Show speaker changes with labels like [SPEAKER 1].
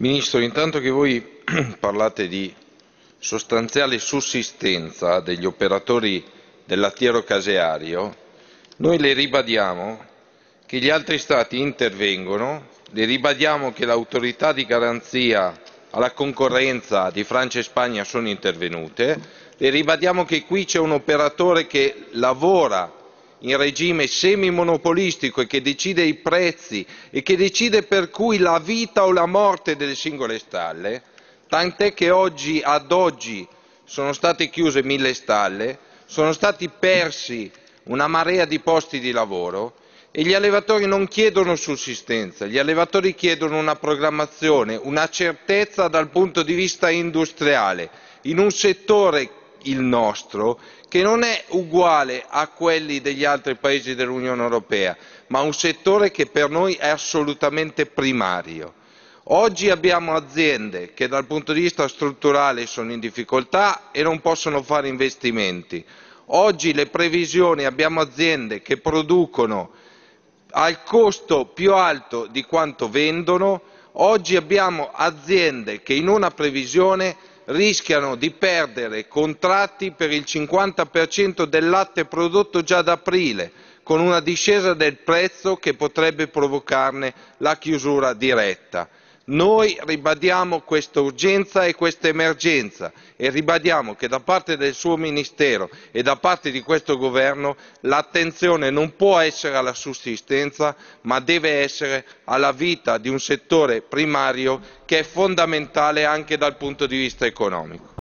[SPEAKER 1] Ministro, intanto che voi parlate di sostanziale sussistenza degli operatori del lattiero caseario, noi le ribadiamo che gli altri Stati intervengono, le ribadiamo che l'autorità di garanzia alla concorrenza di Francia e Spagna sono intervenute, le ribadiamo che qui c'è un operatore che lavora in regime semimonopolistico e che decide i prezzi e che decide per cui la vita o la morte delle singole stalle, tant'è che oggi, ad oggi sono state chiuse mille stalle, sono stati persi una marea di posti di lavoro e gli allevatori non chiedono sussistenza, gli allevatori chiedono una programmazione, una certezza dal punto di vista industriale, in un settore il nostro, che non è uguale a quelli degli altri paesi dell'Unione Europea, ma un settore che per noi è assolutamente primario. Oggi abbiamo aziende che dal punto di vista strutturale sono in difficoltà e non possono fare investimenti. Oggi le previsioni abbiamo aziende che producono al costo più alto di quanto vendono, oggi abbiamo aziende che in una previsione rischiano di perdere contratti per il 50% del latte prodotto già ad aprile, con una discesa del prezzo che potrebbe provocarne la chiusura diretta. Noi ribadiamo questa urgenza e questa emergenza e ribadiamo che da parte del suo Ministero e da parte di questo Governo l'attenzione non può essere alla sussistenza ma deve essere alla vita di un settore primario che è fondamentale anche dal punto di vista economico.